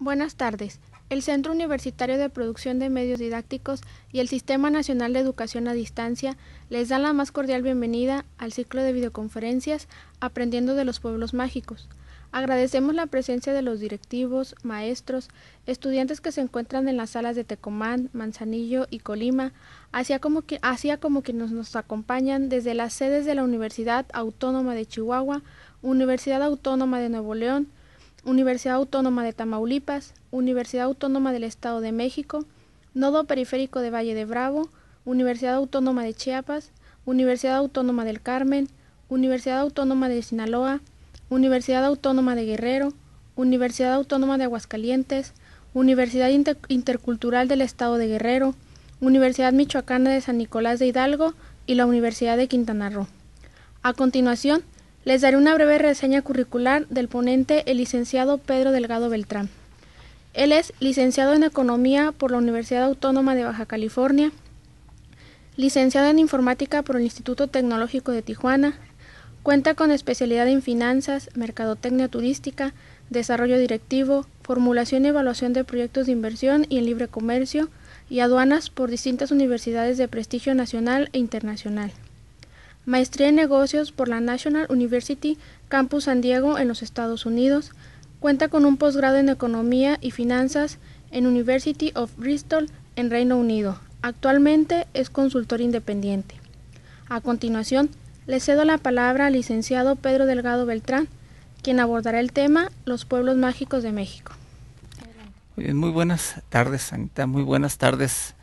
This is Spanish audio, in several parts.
Buenas tardes. El Centro Universitario de Producción de Medios Didácticos y el Sistema Nacional de Educación a Distancia les dan la más cordial bienvenida al ciclo de videoconferencias Aprendiendo de los Pueblos Mágicos. Agradecemos la presencia de los directivos, maestros, estudiantes que se encuentran en las salas de Tecomán, Manzanillo y Colima, así como, que, como quienes nos acompañan desde las sedes de la Universidad Autónoma de Chihuahua, Universidad Autónoma de Nuevo León, Universidad Autónoma de Tamaulipas, Universidad Autónoma del Estado de México, Nodo Periférico de Valle de Bravo, Universidad Autónoma de Chiapas, Universidad Autónoma del Carmen, Universidad Autónoma de Sinaloa, Universidad Autónoma de Guerrero, Universidad Autónoma de Aguascalientes, Universidad Intercultural del Estado de Guerrero, Universidad Michoacana de San Nicolás de Hidalgo y la Universidad de Quintana Roo. A continuación, les daré una breve reseña curricular del ponente, el licenciado Pedro Delgado Beltrán. Él es licenciado en Economía por la Universidad Autónoma de Baja California, licenciado en Informática por el Instituto Tecnológico de Tijuana, cuenta con especialidad en Finanzas, Mercadotecnia Turística, Desarrollo Directivo, Formulación y Evaluación de Proyectos de Inversión y en Libre Comercio, y aduanas por distintas universidades de prestigio nacional e internacional maestría en negocios por la National University Campus San Diego en los Estados Unidos. Cuenta con un posgrado en economía y finanzas en University of Bristol en Reino Unido. Actualmente es consultor independiente. A continuación, le cedo la palabra al licenciado Pedro Delgado Beltrán, quien abordará el tema Los pueblos mágicos de México. Muy buenas tardes, Anita. Muy buenas tardes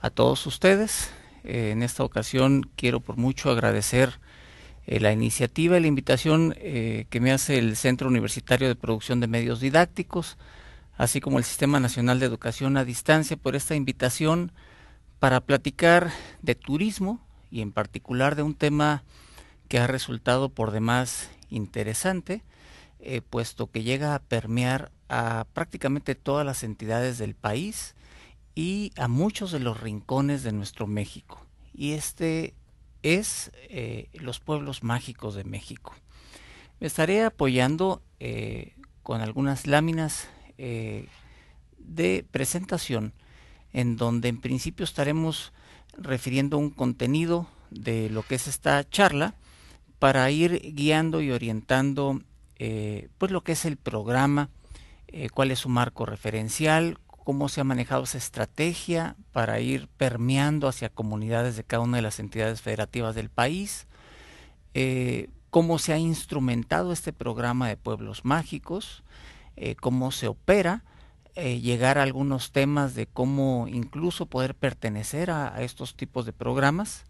a todos ustedes. Eh, en esta ocasión quiero por mucho agradecer eh, la iniciativa y la invitación eh, que me hace el Centro Universitario de Producción de Medios Didácticos, así como el Sistema Nacional de Educación a Distancia, por esta invitación para platicar de turismo y en particular de un tema que ha resultado por demás interesante, puesto que llega a permear a prácticamente todas las entidades del país y a muchos de los rincones de nuestro México. Y este es eh, los pueblos mágicos de México. Me estaré apoyando eh, con algunas láminas eh, de presentación en donde en principio estaremos refiriendo un contenido de lo que es esta charla para ir guiando y orientando pues lo que es el programa, cuál es su marco referencial, cómo se ha manejado esa estrategia para ir permeando hacia comunidades de cada una de las entidades federativas del país, eh, cómo se ha instrumentado este programa de pueblos mágicos, eh, cómo se opera, eh, llegar a algunos temas de cómo incluso poder pertenecer a estos tipos de programas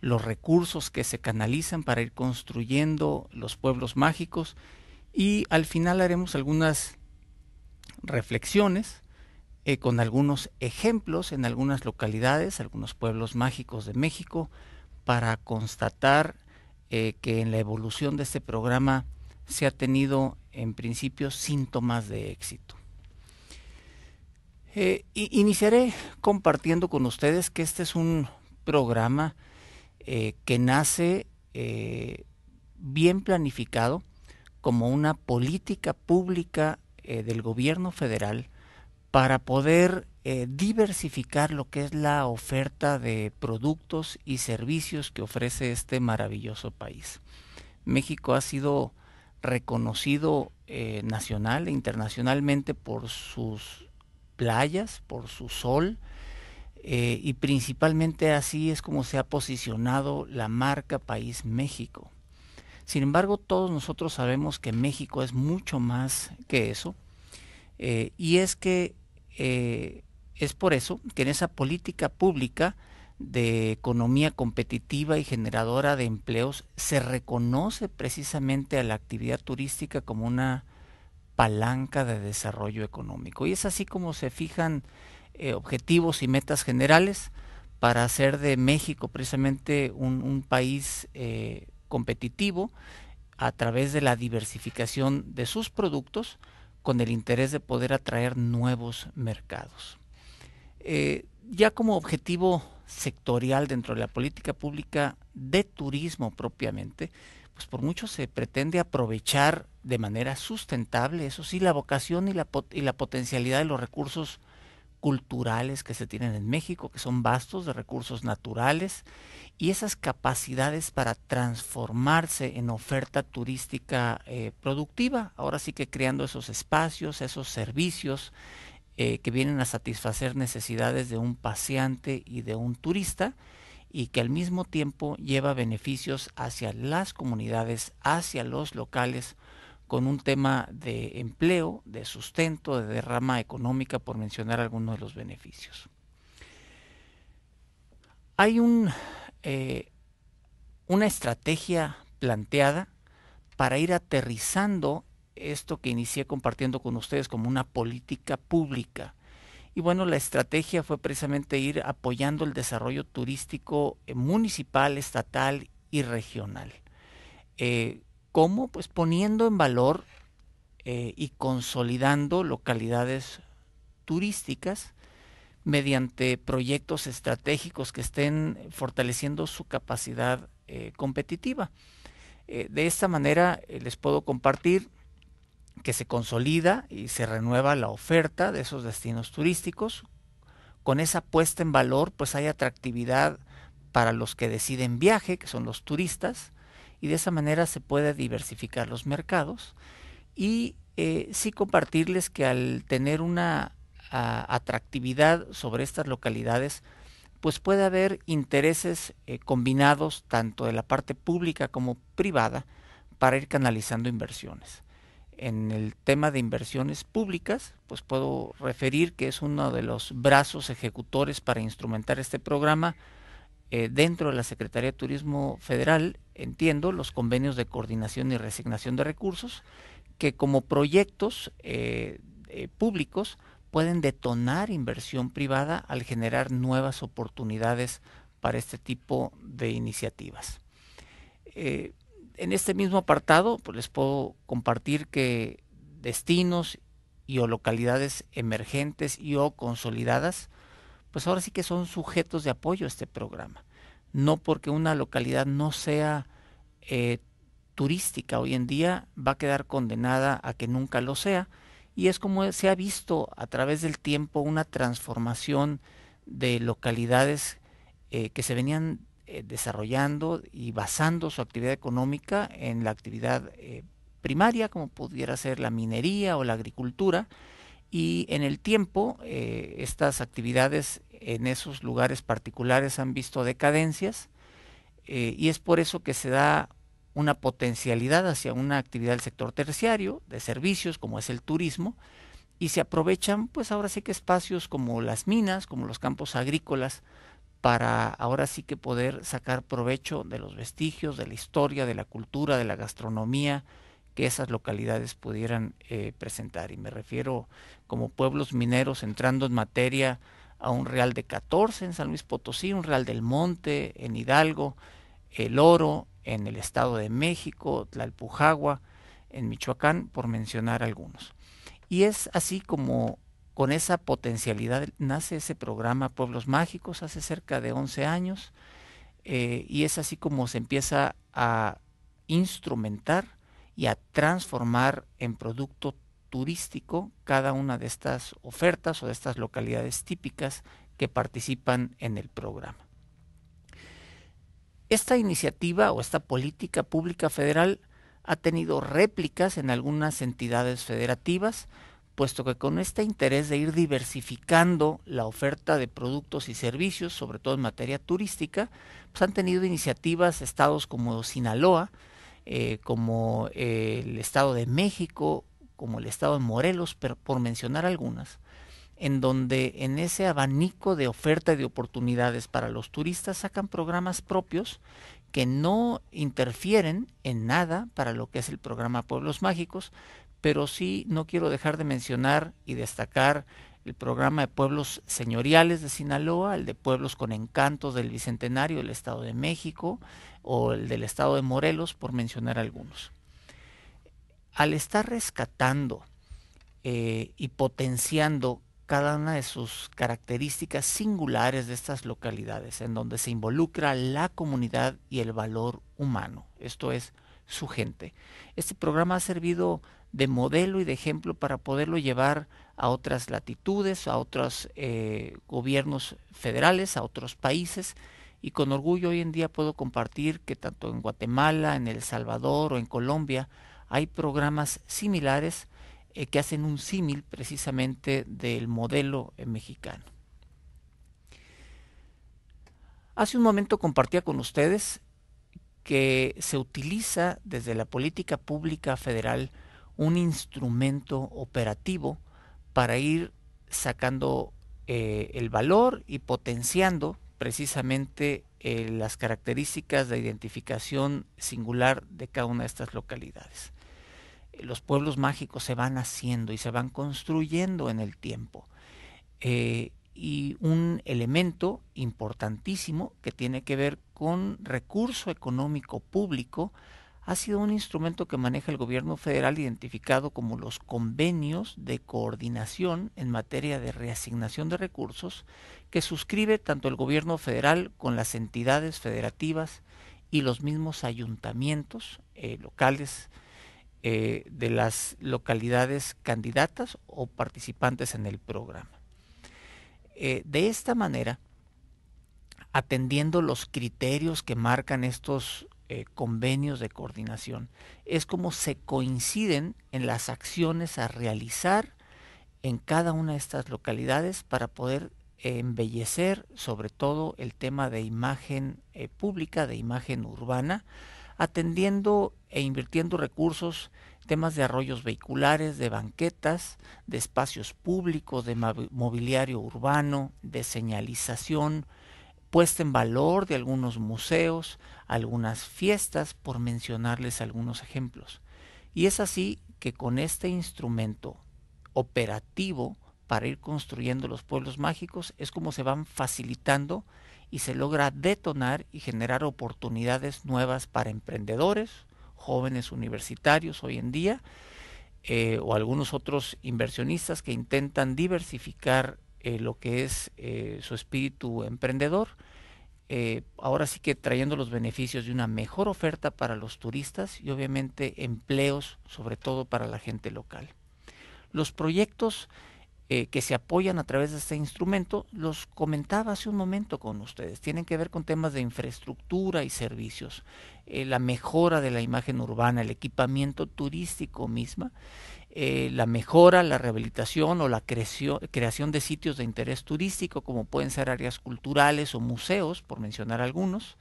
los recursos que se canalizan para ir construyendo los pueblos mágicos y al final haremos algunas reflexiones eh, con algunos ejemplos en algunas localidades, algunos pueblos mágicos de México, para constatar eh, que en la evolución de este programa se ha tenido en principio síntomas de éxito. Eh, iniciaré compartiendo con ustedes que este es un programa que nace bien planificado como una política pública del gobierno federal para poder eh, diversificar lo que es la oferta de productos y servicios que ofrece este maravilloso país. México ha sido reconocido eh, nacional e internacionalmente por sus playas, por su sol, eh, y principalmente así es como se ha posicionado la marca País México. Sin embargo, todos nosotros sabemos que México es mucho más que eso, y es que eh, es por eso que en esa política pública de economía competitiva y generadora de empleos se reconoce precisamente a la actividad turística como una palanca de desarrollo económico. Y es así como se fijan eh, objetivos y metas generales para hacer de México precisamente un, país eh, competitivo a través de la diversificación de sus productos con el interés de poder atraer nuevos mercados. Eh, ya como objetivo sectorial dentro de la política pública de turismo propiamente, pues por mucho se pretende aprovechar de manera sustentable, eso sí, la vocación y la, y la potencialidad de los recursos culturales que se tienen en México, que son vastos de recursos naturales, y esas capacidades para transformarse en oferta turística eh, productiva, ahora sí que creando esos espacios, esos servicios eh, que vienen a satisfacer necesidades de un paseante y de un turista, y que al mismo tiempo lleva beneficios hacia las comunidades, hacia los locales, con un tema de empleo, de sustento, de derrama económica, por mencionar algunos de los beneficios. Hay eh, una estrategia planteada para ir aterrizando esto que inicié compartiendo con ustedes como una política pública. Y bueno, la estrategia fue precisamente ir apoyando el desarrollo turístico eh, municipal, estatal y regional. Eh, ¿Cómo? Pues poniendo en valor eh, y consolidando localidades turísticas mediante proyectos estratégicos que estén fortaleciendo su capacidad eh, competitiva. Eh, de esta manera les puedo compartir que se consolida y se renueva la oferta de esos destinos turísticos. Con esa puesta en valor, pues hay atractividad para los que deciden viaje, que son los turistas, y de esa manera se puede diversificar los mercados y eh, sí compartirles que al tener una atractividad sobre estas localidades, pues puede haber intereses eh, combinados tanto de la parte pública como privada para ir canalizando inversiones. En el tema de inversiones públicas, pues puedo referir que es uno de los brazos ejecutores para instrumentar este programa eh, dentro de la Secretaría de Turismo Federal entiendo, los convenios de coordinación y resignación de recursos, que como proyectos eh, eh, públicos pueden detonar inversión privada al generar nuevas oportunidades para este tipo de iniciativas. Eh, en este mismo apartado pues, les puedo compartir que destinos y o localidades emergentes y o consolidadas, pues ahora sí que son sujetos de apoyo a este programa no porque una localidad no sea eh, turística hoy en día va a quedar condenada a que nunca lo sea. Y es como se ha visto a través del tiempo una transformación de localidades eh, que se venían eh, desarrollando y basando su actividad económica en la actividad primaria, como pudiera ser la minería o la agricultura. Y en el tiempo estas actividades en esos lugares particulares han visto decadencias eh, y es por eso que se da una potencialidad hacia una actividad del sector terciario, de servicios como es el turismo, y se aprovechan pues ahora sí que espacios como las minas, como los campos agrícolas, para ahora sí que poder sacar provecho de los vestigios, de la historia, de la cultura, de la gastronomía que esas localidades pudieran eh, presentar. Y me refiero como pueblos mineros entrando en materia a un real de 14 en San Luis Potosí, un real del Monte en Hidalgo, el oro en el Estado de México, Tlalpujagua, en Michoacán, por mencionar algunos. Y es así como con esa potencialidad nace ese programa Pueblos Mágicos hace cerca de 11 años eh, y es así como se empieza a instrumentar y a transformar en producto turístico cada una de estas ofertas o de estas localidades típicas que participan en el programa. Esta iniciativa o esta política pública federal ha tenido réplicas en algunas entidades federativas, puesto que con este interés de ir diversificando la oferta de productos y servicios, sobre todo en materia turística, pues han tenido iniciativas estados como Sinaloa, eh, como el Estado de México como el estado de Morelos, por mencionar algunas, en donde en ese abanico de oferta y de oportunidades para los turistas sacan programas propios que no interfieren en nada para lo que es el programa Pueblos Mágicos, pero sí no quiero dejar de mencionar y destacar el programa de pueblos señoriales de Sinaloa, el de pueblos con encantos del Bicentenario del Estado de México o el del Estado de Morelos, por mencionar algunos al estar rescatando eh, y potenciando cada una de sus características singulares de estas localidades, en donde se involucra la comunidad y el valor humano, esto es, su gente. Este programa ha servido de modelo y de ejemplo para poderlo llevar a otras latitudes, a otros eh, gobiernos federales, a otros países, y con orgullo hoy en día puedo compartir que tanto en Guatemala, en El Salvador o en Colombia, hay programas similares eh, que hacen un símil precisamente del modelo eh, mexicano. Hace un momento compartía con ustedes que se utiliza desde la política pública federal un instrumento operativo para ir sacando eh, el valor y potenciando precisamente las características de identificación singular de cada una de estas localidades los pueblos mágicos se van haciendo y se van construyendo en el tiempo. Eh, y un elemento importantísimo que tiene que ver con recurso económico público ha sido un instrumento que maneja el gobierno federal identificado como los convenios de coordinación en materia de reasignación de recursos que suscribe tanto el gobierno federal con las entidades federativas y los mismos ayuntamientos eh, locales eh, de las localidades candidatas o participantes en el programa. Eh, de esta manera, atendiendo los criterios que marcan estos eh, convenios de coordinación, es como se coinciden en las acciones a realizar en cada una de estas localidades para poder embellecer sobre todo el tema de imagen pública, de imagen urbana, atendiendo e invirtiendo recursos temas de arroyos vehiculares, de banquetas, de espacios públicos, de mobiliario urbano, de señalización, puesta en valor de algunos museos, algunas fiestas, por mencionarles algunos ejemplos. Y es así que con este instrumento operativo para ir construyendo los pueblos mágicos es como se van facilitando y se logra detonar y generar oportunidades nuevas para emprendedores, jóvenes universitarios hoy en día, eh, o algunos otros inversionistas que intentan diversificar eh, lo que es eh, su espíritu emprendedor. ahora sí que trayendo los beneficios de una mejor oferta para los turistas y obviamente empleos, sobre todo para la gente local. Los proyectos eh, que se apoyan a través de este instrumento, los comentaba hace un momento con ustedes, tienen que ver con temas de infraestructura y servicios, eh, la mejora de la imagen urbana, el equipamiento turístico misma, eh, la mejora, la rehabilitación o la creación de sitios de interés turístico, como pueden ser áreas culturales o museos, por mencionar algunos.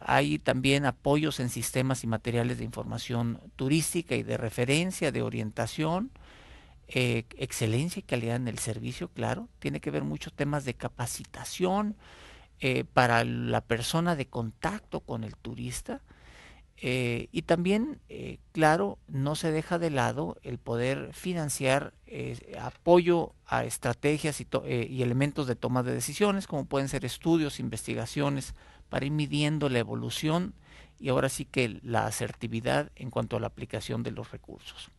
hay también apoyos en sistemas y materiales de información turística y de referencia, de orientación, eh, excelencia y calidad en el servicio, claro. Tiene que ver muchos temas de capacitación eh, para la persona de contacto con el turista. Eh, y también, claro, no se deja de lado el poder financiar apoyo a estrategias y elementos de toma de decisiones, como pueden ser estudios, investigaciones, para ir midiendo la evolución y ahora sí que la asertividad en cuanto a la aplicación de los recursos.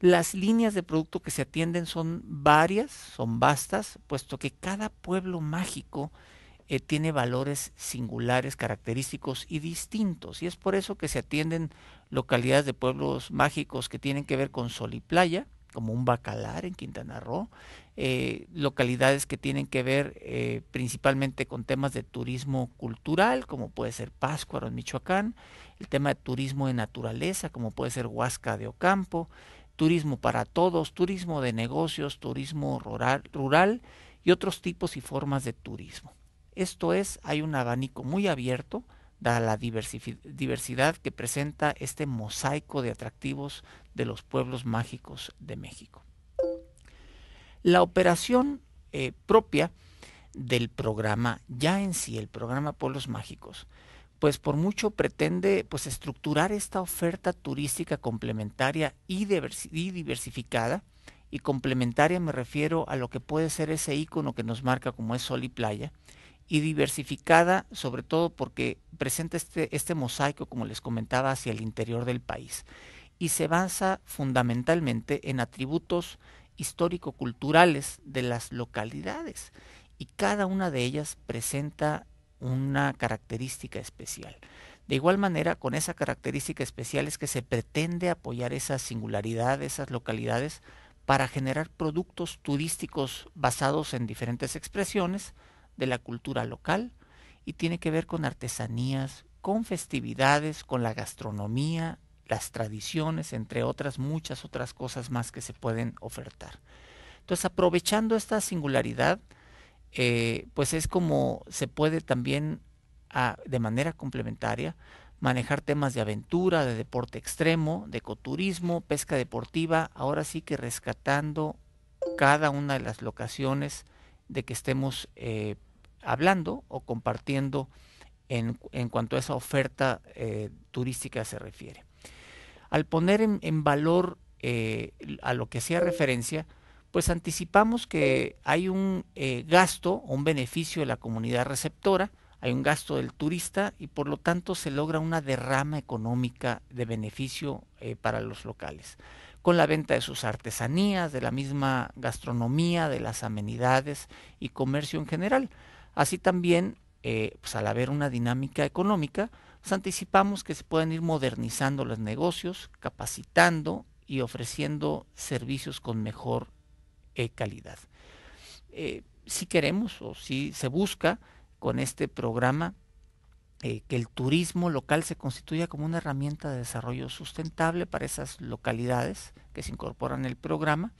Las líneas de producto que se atienden son varias, son vastas, puesto que cada pueblo mágico eh, tiene valores singulares, característicos y distintos. Y es por eso que se atienden localidades de pueblos mágicos que tienen que ver con sol y playa, como un bacalar en Quintana Roo, eh, localidades que tienen que ver eh, principalmente con temas de turismo cultural, como puede ser Páscuaro en Michoacán, el tema de turismo de naturaleza, como puede ser Huasca de Ocampo, turismo para todos, turismo de negocios, turismo rural, y otros tipos y formas de turismo. Esto es, hay un abanico muy abierto, da la diversidad que presenta este mosaico de atractivos de los pueblos mágicos de México. La operación eh, propia del programa, ya en sí, el programa Pueblos Mágicos, pues por mucho pretende pues estructurar esta oferta turística complementaria y, diversificada. Y complementaria me refiero a lo que puede ser ese icono que nos marca como es sol y playa. Y diversificada sobre todo porque presenta este, este mosaico, como les comentaba, hacia el interior del país. Y se basa fundamentalmente en atributos histórico-culturales de las localidades y cada una de ellas presenta una característica especial. De igual manera, con esa característica especial es que se pretende apoyar esa singularidad, esas localidades, para generar productos turísticos basados en diferentes expresiones de la cultura local y tiene que ver con artesanías, con festividades, con la gastronomía, las tradiciones, entre otras muchas otras cosas más que se pueden ofertar. Entonces, aprovechando esta singularidad, eh, pues es como se puede también ah, de manera complementaria manejar temas de aventura, de deporte extremo, de ecoturismo, pesca deportiva, ahora sí que rescatando cada una de las locaciones de que estemos eh, hablando o compartiendo en, en, cuanto a esa oferta eh, turística se refiere. Al poner en, valor a lo que hacía referencia, pues anticipamos que hay un eh, gasto o un beneficio de la comunidad receptora, hay un gasto del turista y por lo tanto se logra una derrama económica de beneficio eh, para los locales, con la venta de sus artesanías, de la misma gastronomía, de las amenidades y comercio en general. Así también, eh, pues al haber una dinámica económica, pues anticipamos que se pueden ir modernizando los negocios, capacitando y ofreciendo servicios con mejor eh, calidad. Eh, si queremos o si se busca con este programa eh, que el turismo local se constituya como una herramienta de desarrollo sustentable para esas localidades que se incorporan en el programa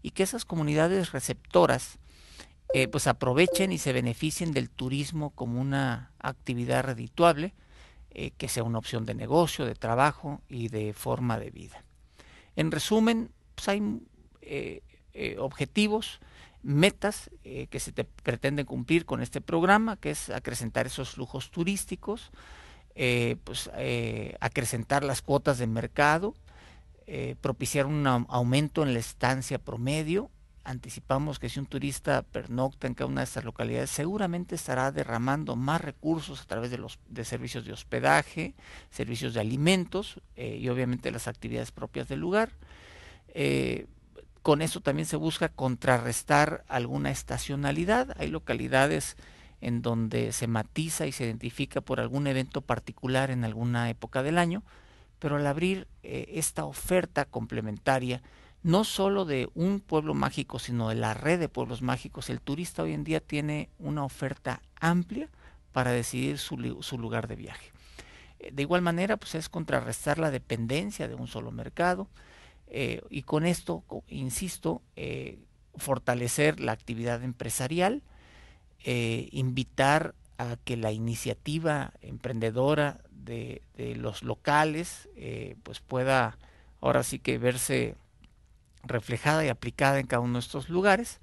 y que esas comunidades receptoras pues aprovechen y se beneficien del turismo como una actividad redituable que sea una opción de negocio, de trabajo y de forma de vida. En resumen, pues hay eh, objetivos, metas eh, que se te pretenden cumplir con este programa, que es acrecentar esos flujos turísticos, eh, pues, acrecentar las cuotas de mercado, propiciar un aumento en la estancia promedio. Anticipamos que si un turista pernocta en cada una de estas localidades, seguramente estará derramando más recursos a través de los de servicios de hospedaje, servicios de alimentos y obviamente las actividades propias del lugar. Eh, con eso también se busca contrarrestar alguna estacionalidad. Hay localidades en donde se matiza y se identifica por algún evento particular en alguna época del año, pero al abrir eh, esta oferta complementaria, no solo de un pueblo mágico, sino de la red de pueblos mágicos, el turista hoy en día tiene una oferta amplia para decidir su, su lugar de viaje. Eh, de igual manera, pues es contrarrestar la dependencia de un solo mercado, eh, y con esto, insisto, eh, fortalecer la actividad empresarial, eh, invitar a que la iniciativa emprendedora de, los locales pues pueda ahora sí que verse reflejada y aplicada en cada uno de estos lugares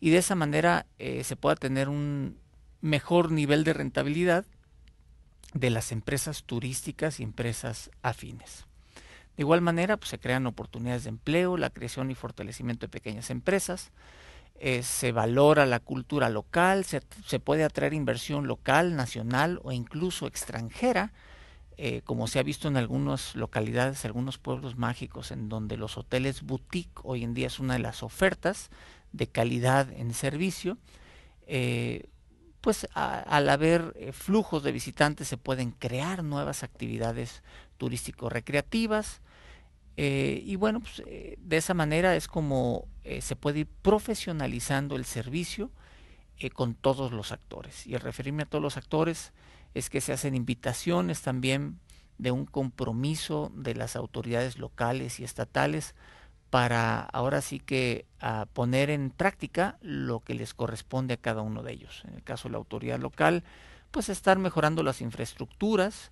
y de esa manera se pueda tener un mejor nivel de rentabilidad de las empresas turísticas y empresas afines. De igual manera, pues, se crean oportunidades de empleo, la creación y fortalecimiento de pequeñas empresas, eh, se valora la cultura local, se, puede atraer inversión local, nacional o incluso extranjera, eh, como se ha visto en algunas localidades, algunos pueblos mágicos, en donde los hoteles boutique hoy en día es una de las ofertas de calidad en servicio. Eh, pues al haber flujos de visitantes se pueden crear nuevas actividades turístico-recreativas. Eh, y bueno, pues, eh, de esa manera es como eh, se puede ir profesionalizando el servicio con todos los actores. Y al referirme a todos los actores es que se hacen invitaciones también de un compromiso de las autoridades locales y estatales para ahora sí que a poner en práctica lo que les corresponde a cada uno de ellos. En el caso de la autoridad local, pues estar mejorando las infraestructuras,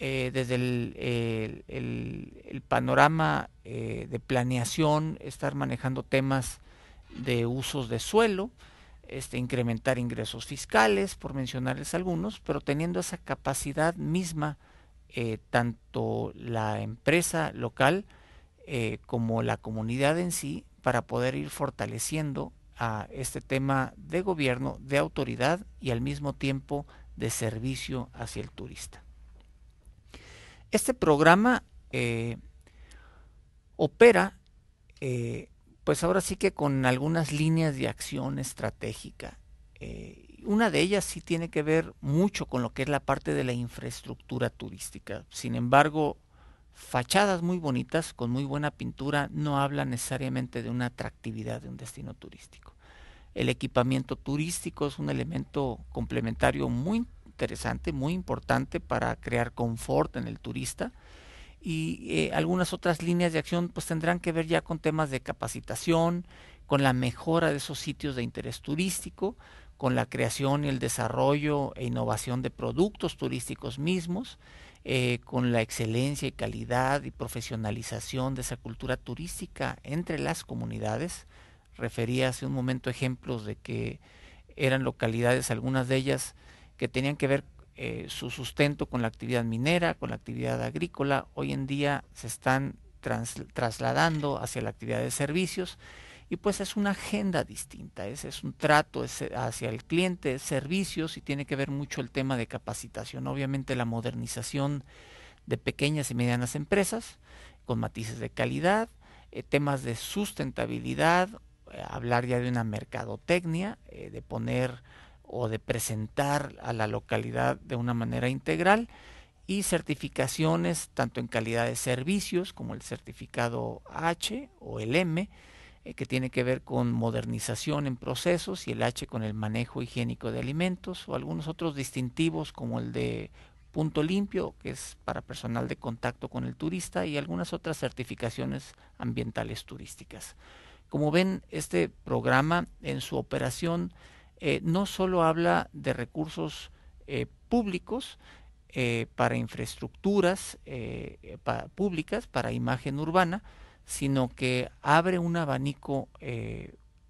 eh, desde el, panorama eh, de planeación, estar manejando temas de usos de suelo, este, incrementar ingresos fiscales, por mencionarles algunos, pero teniendo esa capacidad misma, eh, tanto la empresa local como la comunidad en sí, para poder ir fortaleciendo a este tema de gobierno, de autoridad y al mismo tiempo de servicio hacia el turista. Este programa eh, opera, eh, pues ahora sí que con algunas líneas de acción estratégica. Eh, una de ellas sí tiene que ver mucho con lo que es la parte de la infraestructura turística. Sin embargo, fachadas muy bonitas, con muy buena pintura, no hablan necesariamente de una atractividad de un destino turístico. El equipamiento turístico es un elemento complementario muy interesante, muy importante para crear confort en el turista. Y eh, algunas otras líneas de acción pues tendrán que ver ya con temas de capacitación, con la mejora de esos sitios de interés turístico, con la creación y el desarrollo e innovación de productos turísticos mismos, eh, con la excelencia y calidad y profesionalización de esa cultura turística entre las comunidades. Refería hace un momento ejemplos de que eran localidades, algunas de ellas, que tenían que ver eh, su sustento con la actividad minera, con la actividad agrícola, hoy en día se están trasladando hacia la actividad de servicios y pues es una agenda distinta, es, es un trato hacia el cliente, servicios y tiene que ver mucho el tema de capacitación, obviamente la modernización de pequeñas y medianas empresas con matices de calidad, eh, temas de sustentabilidad, eh, hablar ya de una mercadotecnia, de poner o de presentar a la localidad de una manera integral y certificaciones tanto en calidad de servicios como el certificado H o el M eh, que tiene que ver con modernización en procesos y el H con el manejo higiénico de alimentos o algunos otros distintivos como el de punto limpio, que es para personal de contacto con el turista, y algunas otras certificaciones ambientales turísticas. Como ven, este programa en su operación eh, no solo habla de recursos eh, públicos eh, para infraestructuras públicas, para imagen urbana, sino que abre un abanico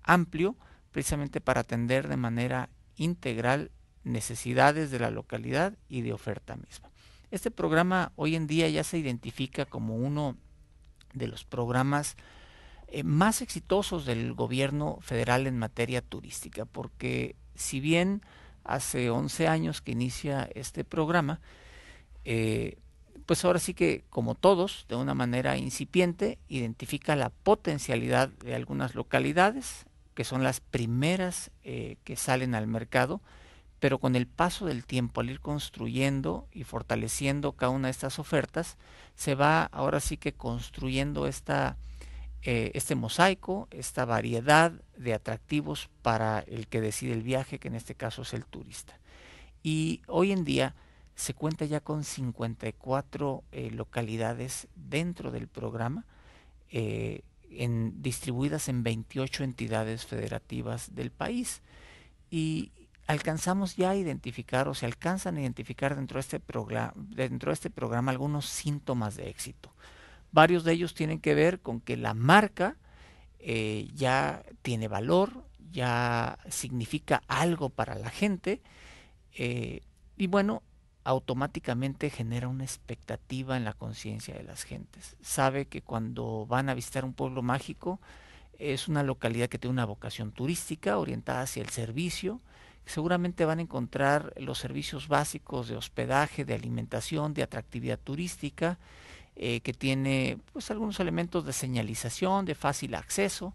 amplio precisamente para atender de manera integral necesidades de la localidad y de oferta misma. Este programa hoy en día ya se identifica como uno de los programas eh, más exitosos del gobierno federal en materia turística, porque si bien hace 11 años que inicia este programa, eh, pues ahora sí que, como todos, de una manera incipiente, identifica la potencialidad de algunas localidades, que son las primeras eh, que salen al mercado, pero con el paso del tiempo, al ir construyendo y fortaleciendo cada una de estas ofertas, se va ahora sí que construyendo esta eh, este mosaico, esta variedad de atractivos para el que decide el viaje, que en este caso es el turista. Y hoy en día se cuenta ya con 54 eh, localidades dentro del programa, eh, distribuidas en 28 entidades federativas del país. Y alcanzamos ya a identificar, o se alcanzan a identificar dentro este dentro de este programa algunos síntomas de éxito. Varios de ellos tienen que ver con que la marca eh, ya tiene valor, ya significa algo para la gente eh, y bueno, automáticamente genera una expectativa en la conciencia de las gentes. Sabe que cuando van a visitar un pueblo mágico, es una localidad que tiene una vocación turística orientada hacia el servicio. Seguramente van a encontrar los servicios básicos de hospedaje, de alimentación, de atractividad turística eh, que tiene pues, algunos elementos de señalización, de fácil acceso,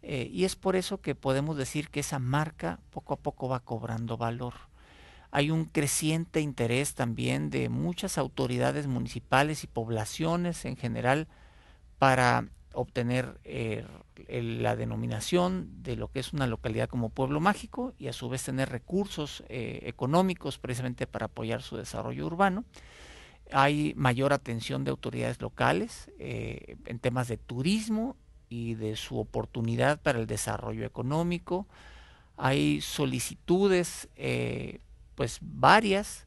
eh, y es por eso que podemos decir que esa marca poco a poco va cobrando valor. Hay un creciente interés también de muchas autoridades municipales y poblaciones en general para obtener eh, la denominación de lo que es una localidad como pueblo mágico y a su vez tener recursos económicos precisamente para apoyar su desarrollo urbano. Hay mayor atención de autoridades locales eh, en temas de turismo y de su oportunidad para el desarrollo económico. Hay solicitudes, eh, pues varias,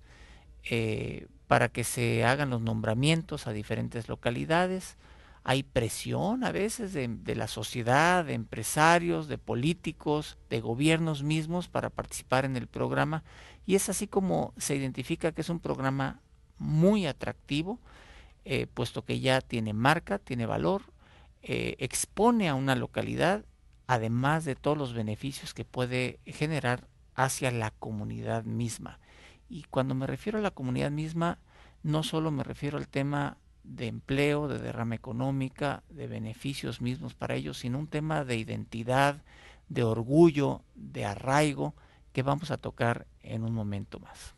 eh, para que se hagan los nombramientos a diferentes localidades. Hay presión a veces de, de, la sociedad, de empresarios, de políticos, de gobiernos mismos para participar en el programa. Y es así como se identifica que es un programa muy atractivo, eh, puesto que ya tiene marca, tiene valor, eh, expone a una localidad, además de todos los beneficios que puede generar hacia la comunidad misma. Y cuando me refiero a la comunidad misma, no solo me refiero al tema de empleo, de derrama económica, de beneficios mismos para ellos, sino un tema de identidad, de orgullo, de arraigo, que vamos a tocar en un momento más.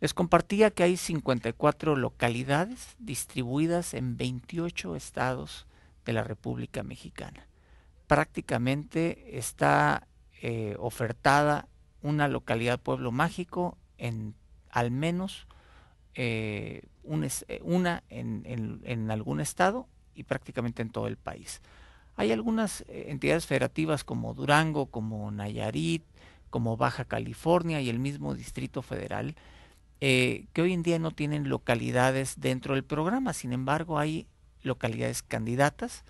Les compartía que hay 54 localidades distribuidas en 28 estados de la República Mexicana. Prácticamente está eh, ofertada una localidad pueblo mágico en al menos eh, eh, una en, algún estado y prácticamente en todo el país. Hay algunas entidades federativas como Durango, como Nayarit, como Baja California y el mismo Distrito Federal eh, que hoy en día no tienen localidades dentro del programa, sin embargo hay localidades candidatas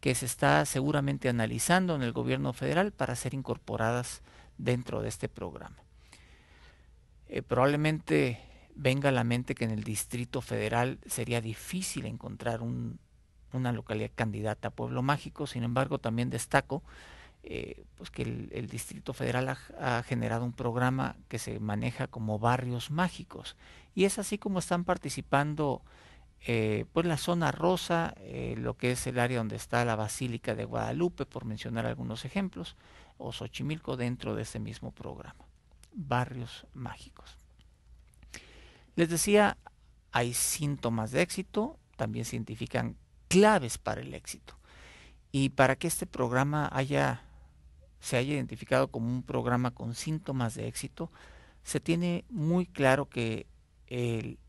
que se está seguramente analizando en el gobierno federal para ser incorporadas dentro de este programa. Eh, probablemente venga a la mente que en el Distrito Federal sería difícil encontrar una localidad candidata a Pueblo Mágico, sin embargo también destaco eh, pues que el, Distrito Federal ha, generado un programa que se maneja como barrios mágicos. Y es así como están participando eh, pues la zona rosa, eh, lo que es el área donde está la Basílica de Guadalupe, por mencionar algunos ejemplos, o Xochimilco dentro de ese mismo programa. Barrios mágicos. Les decía, hay síntomas de éxito, también identifican claves para el éxito. Y para que este programa haya se haya identificado como un programa con síntomas de éxito, se tiene muy claro que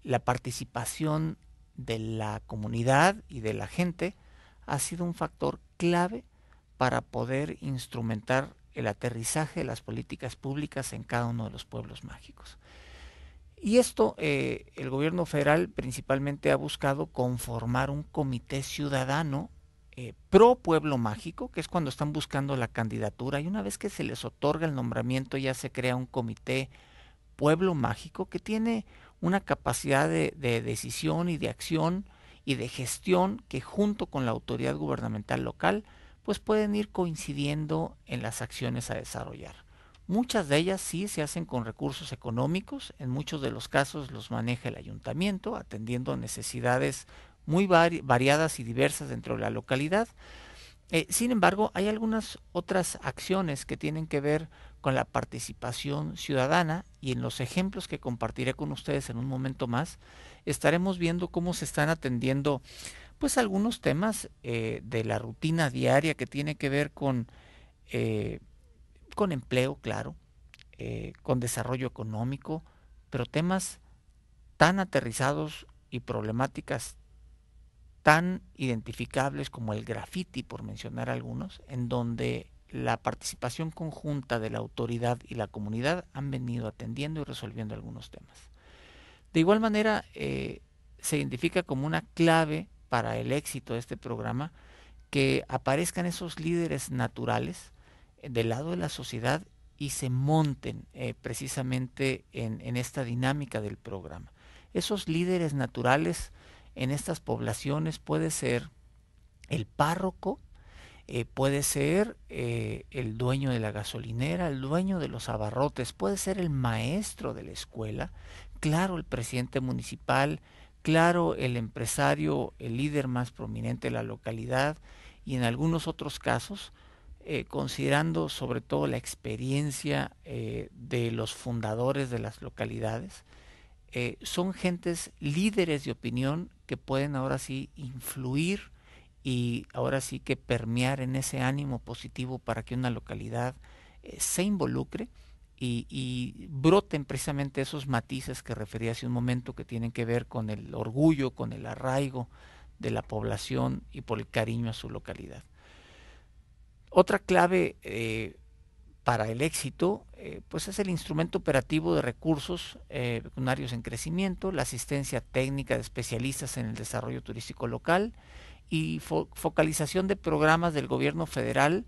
la participación de la comunidad y de la gente ha sido un factor clave para poder instrumentar el aterrizaje de las políticas públicas en cada uno de los pueblos mágicos. Y esto eh, el gobierno federal principalmente ha buscado conformar un comité ciudadano eh, pro pueblo mágico, que es cuando están buscando la candidatura, y una vez que se les otorga el nombramiento ya se crea un comité pueblo mágico que tiene una capacidad de, decisión y de acción y de gestión que junto con la autoridad gubernamental local pues pueden ir coincidiendo en las acciones a desarrollar. Muchas de ellas sí se hacen con recursos económicos, en muchos de los casos los maneja el ayuntamiento, atendiendo necesidades muy variadas y diversas dentro de la localidad. Eh, sin embargo, hay algunas otras acciones que tienen que ver con la participación ciudadana y en los ejemplos que compartiré con ustedes en un momento más, estaremos viendo cómo se están atendiendo pues algunos temas eh, de la rutina diaria que tiene que ver con, eh, con empleo, claro, con desarrollo económico, pero temas tan aterrizados y problemáticas tan identificables como el graffiti, por mencionar algunos, en donde la participación conjunta de la autoridad y la comunidad han venido atendiendo y resolviendo algunos temas. De igual manera, eh, se identifica como una clave para el éxito de este programa que aparezcan esos líderes naturales eh, del lado de la sociedad y se monten eh, precisamente en esta dinámica del programa. Esos líderes naturales en estas poblaciones puede ser el párroco, eh, puede ser eh, el dueño de la gasolinera, el dueño de los abarrotes, puede ser el maestro de la escuela, claro el presidente municipal, claro el empresario, el líder más prominente de la localidad y en algunos otros casos, eh, considerando sobre todo la experiencia de los fundadores de las localidades, eh, son gentes líderes de opinión que pueden ahora sí influir y ahora sí que permear en ese ánimo positivo para que una localidad eh, se involucre y, broten precisamente esos matices que referí hace un momento que tienen que ver con el orgullo, con el arraigo de la población y por el cariño a su localidad. Otra clave eh, para el éxito eh, pues es el instrumento operativo de recursos eh, en crecimiento, la asistencia técnica de especialistas en el desarrollo turístico local y focalización de programas del gobierno federal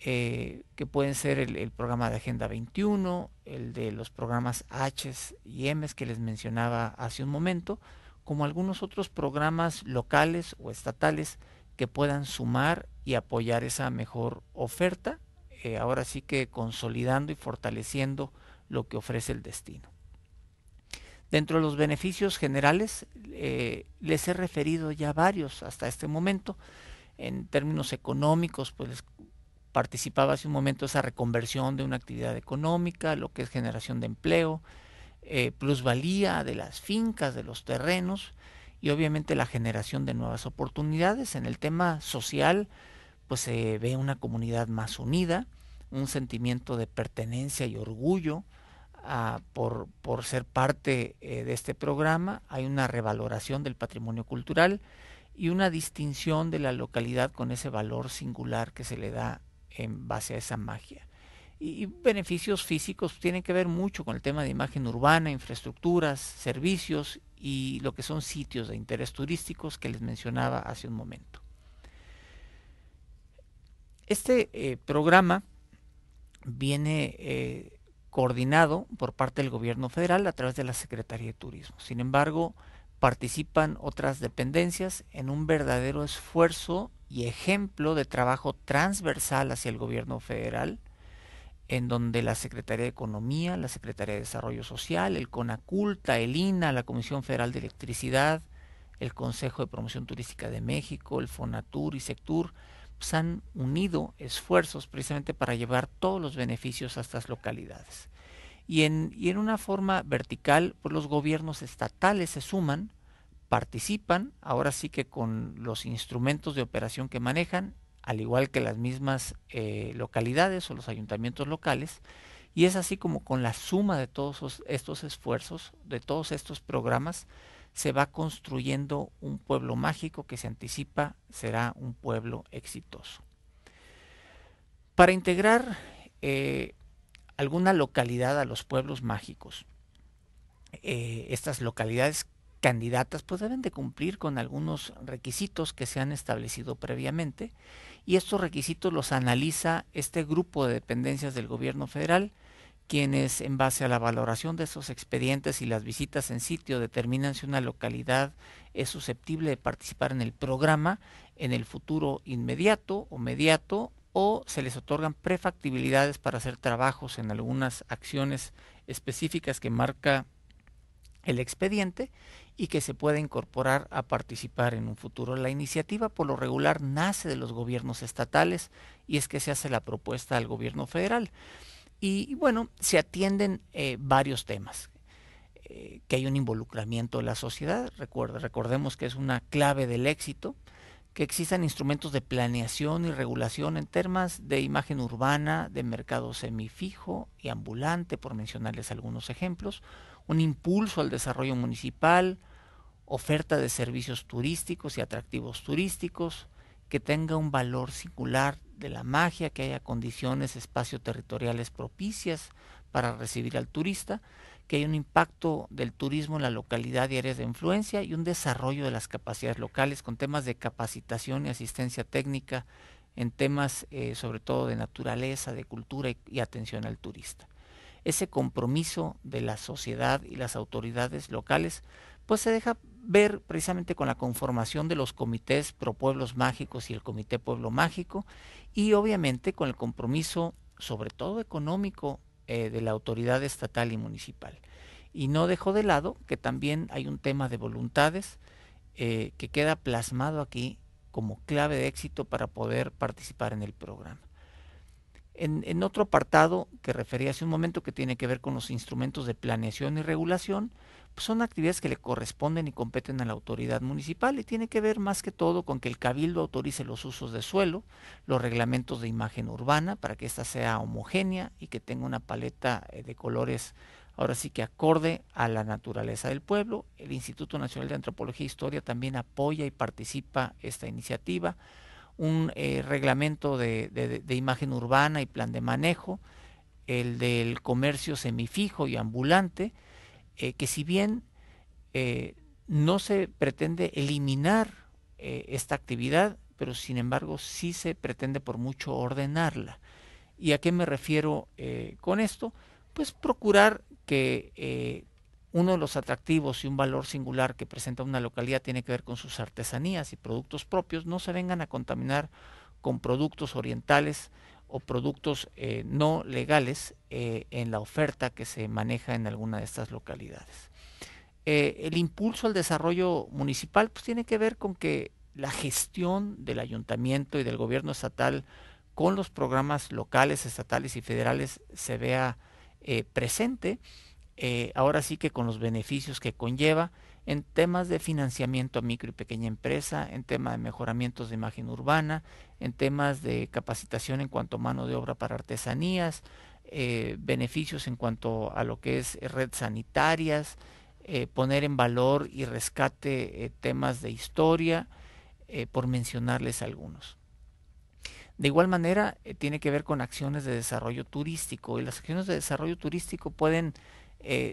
eh, que pueden ser el, el, programa de Agenda 21, el de los programas H y M que les mencionaba hace un momento, como algunos otros programas locales o estatales que puedan sumar y apoyar esa mejor oferta eh, ahora sí que consolidando y fortaleciendo lo que ofrece el destino. Dentro de los beneficios generales, eh, les he referido ya varios hasta este momento. En términos económicos, pues participaba hace un momento esa reconversión de una actividad económica, lo que es generación de empleo, eh, plusvalía de las fincas, de los terrenos y obviamente la generación de nuevas oportunidades. En el tema social, pues se ve una comunidad más unida, un sentimiento de pertenencia y orgullo ah, por, ser parte eh, de este programa, hay una revaloración del patrimonio cultural y una distinción de la localidad con ese valor singular que se le da en base a esa magia. Y, y beneficios físicos tienen que ver mucho con el tema de imagen urbana, infraestructuras, servicios y lo que son sitios de interés turísticos que les mencionaba hace un momento. Este eh, programa viene eh, coordinado por parte del gobierno federal a través de la Secretaría de Turismo. Sin embargo, participan otras dependencias en un verdadero esfuerzo y ejemplo de trabajo transversal hacia el gobierno federal, en donde la Secretaría de Economía, la Secretaría de Desarrollo Social, el CONACULTA, el INA, la Comisión Federal de Electricidad, el Consejo de Promoción Turística de México, el FONATUR y SECTUR, han unido esfuerzos precisamente para llevar todos los beneficios a estas localidades. Y en, en una forma vertical, pues, los gobiernos estatales se suman, participan, ahora sí que con los instrumentos de operación que manejan, al igual que las mismas eh, localidades o los ayuntamientos locales, y es así como con la suma de todos estos esfuerzos, de todos estos programas, se va construyendo un pueblo mágico que se anticipa será un pueblo exitoso. Para integrar eh, alguna localidad a los pueblos mágicos, eh, estas localidades candidatas pues deben de cumplir con algunos requisitos que se han establecido previamente y estos requisitos los analiza este grupo de dependencias del gobierno federal quienes en base a la valoración de esos expedientes y las visitas en sitio determinan si una localidad es susceptible de participar en el programa en el futuro inmediato o mediato o se les otorgan prefactibilidades para hacer trabajos en algunas acciones específicas que marca el expediente y que se puede incorporar a participar en un futuro. La iniciativa por lo regular nace de los gobiernos estatales y es que se hace la propuesta al gobierno federal. Y bueno, se atienden eh, varios temas. Eh, que hay un involucramiento de la sociedad, recordemos que es una clave del éxito, que existan instrumentos de planeación y regulación en temas de imagen urbana, de mercado semifijo y ambulante, por mencionarles algunos ejemplos, un impulso al desarrollo municipal, oferta de servicios turísticos y atractivos turísticos, que tenga un valor singular de la magia, que haya condiciones espacio-territoriales propicias para recibir al turista, que haya un impacto del turismo en la localidad y áreas de influencia y un desarrollo de las capacidades locales con temas de capacitación y asistencia técnica en temas eh, sobre todo de naturaleza, de cultura y atención al turista. Ese compromiso de la sociedad y las autoridades locales pues se deja ver precisamente con la conformación de los comités Pro Pueblos Mágicos y el Comité Pueblo Mágico y obviamente con el compromiso sobre todo económico eh, de la autoridad estatal y municipal. Y no dejo de lado que también hay un tema de voluntades eh, que queda plasmado aquí como clave de éxito para poder participar en el programa. En, en otro apartado que referí hace un momento que tiene que ver con los instrumentos de planeación y regulación, son actividades que le corresponden y competen a la autoridad municipal y tiene que ver más que todo con que el cabildo autorice los usos de suelo, los reglamentos de imagen urbana para que ésta sea homogénea y que tenga una paleta eh, de colores ahora sí que acorde a la naturaleza del pueblo. El Instituto Nacional de Antropología e Historia también apoya y participa esta iniciativa. Un eh, reglamento de, imagen urbana y plan de manejo, el del comercio semifijo y ambulante, eh, que si bien eh, no se pretende eliminar eh, esta actividad, pero sin embargo sí se pretende por mucho ordenarla. ¿Y a qué me refiero con esto? Pues procurar que uno de los atractivos y un valor singular que presenta una localidad tiene que ver con sus artesanías y productos propios, no se vengan a contaminar con productos orientales o productos no legales eh, en la oferta que se maneja en alguna de estas localidades. Eh, el impulso al desarrollo municipal pues, tiene que ver con que la gestión del ayuntamiento y del gobierno estatal con los programas locales, estatales y federales se vea eh, presente, ahora sí que con los beneficios que conlleva en temas de financiamiento a micro y pequeña empresa, en temas de mejoramientos de imagen urbana, en temas de capacitación en cuanto a mano de obra para artesanías, eh, beneficios en cuanto a lo que es eh, red sanitarias, eh, poner en valor y rescate temas de historia, por mencionarles algunos. De igual manera, tiene que ver con acciones de desarrollo turístico y las acciones de desarrollo turístico pueden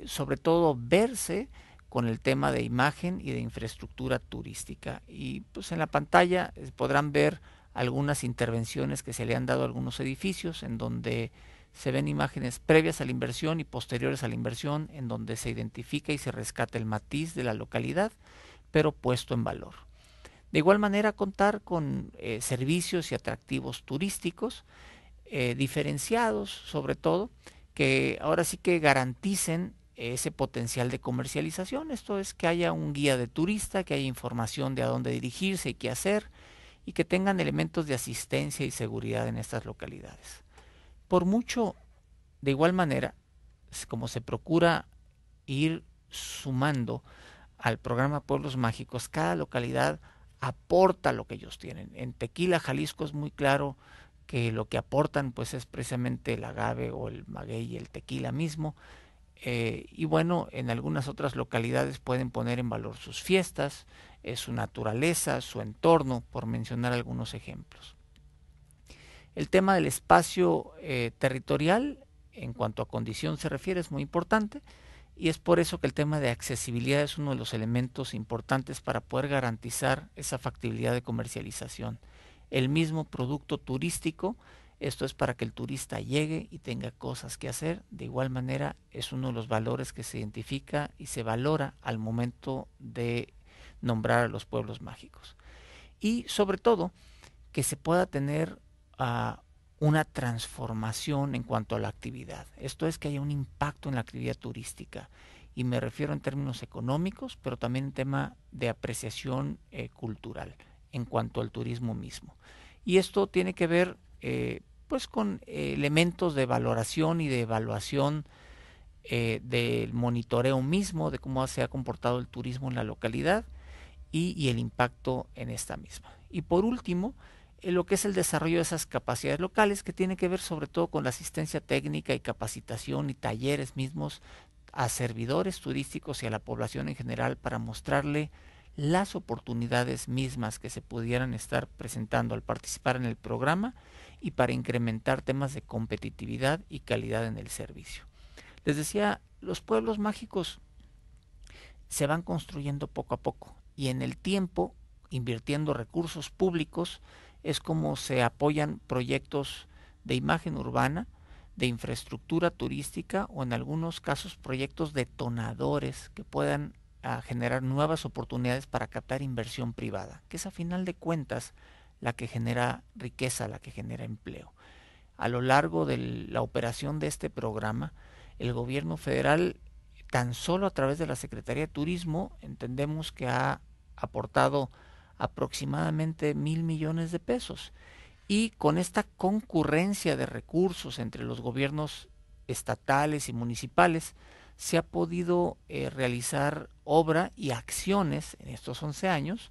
sobre todo verse con el tema de imagen y de infraestructura turística. Y pues en la pantalla podrán ver algunas intervenciones que se le han dado a algunos edificios en donde se ven imágenes previas a la inversión y posteriores a la inversión en donde se identifica y se rescata el matiz de la localidad, pero puesto en valor. De igual manera, contar con eh, servicios y atractivos turísticos eh, diferenciados, sobre todo, que ahora sí que garanticen ese potencial de comercialización. Esto es que haya un guía de turista, que haya información de a dónde dirigirse y qué hacer, y que tengan elementos de asistencia y seguridad en estas localidades. Por mucho, de igual manera, como se procura ir sumando al programa Pueblos Mágicos, cada localidad aporta lo que ellos tienen. En Tequila, Jalisco es muy claro que lo que aportan pues es precisamente el agave o el maguey y el tequila mismo. Eh, y bueno, en algunas otras localidades pueden poner en valor sus fiestas, eh, su naturaleza, su entorno, por mencionar algunos ejemplos. El tema del espacio eh, territorial, en cuanto a condición se refiere, es muy importante y es por eso que el tema de accesibilidad es uno de los elementos importantes para poder garantizar esa factibilidad de comercialización. El mismo producto turístico, esto es para que el turista llegue y tenga cosas que hacer, de igual manera es uno de los valores que se identifica y se valora al momento de nombrar a los pueblos mágicos. Y sobre todo, que se pueda tener a una transformación en cuanto a la actividad. Esto es que haya un impacto en la actividad turística. Y me refiero en términos económicos, pero también en tema de apreciación eh, cultural en cuanto al turismo mismo. Y esto tiene que ver eh, pues con elementos de valoración y de evaluación eh, del monitoreo mismo, de cómo se ha comportado el turismo en la localidad y el impacto en esta misma. Y por último, lo que es el desarrollo de esas capacidades locales, que tiene que ver sobre todo con la asistencia técnica y capacitación y talleres mismos a servidores turísticos y a la población en general para mostrarle las oportunidades mismas que se pudieran estar presentando al participar en el programa y para incrementar temas de competitividad y calidad en el servicio. Les decía, los pueblos mágicos se van construyendo poco a poco y en el tiempo, invirtiendo recursos públicos, es como se apoyan proyectos de imagen urbana, de infraestructura turística o en algunos casos proyectos detonadores que puedan ah, generar nuevas oportunidades para captar inversión privada, que es a final de cuentas la que genera riqueza, la que genera empleo. A lo largo de la operación de este programa, el gobierno federal, tan solo a través de la Secretaría de Turismo, entendemos que ha aportado aproximadamente mil millones de pesos. Y con esta concurrencia de recursos entre los gobiernos estatales y municipales, se ha podido eh, realizar obra y acciones en estos 11 años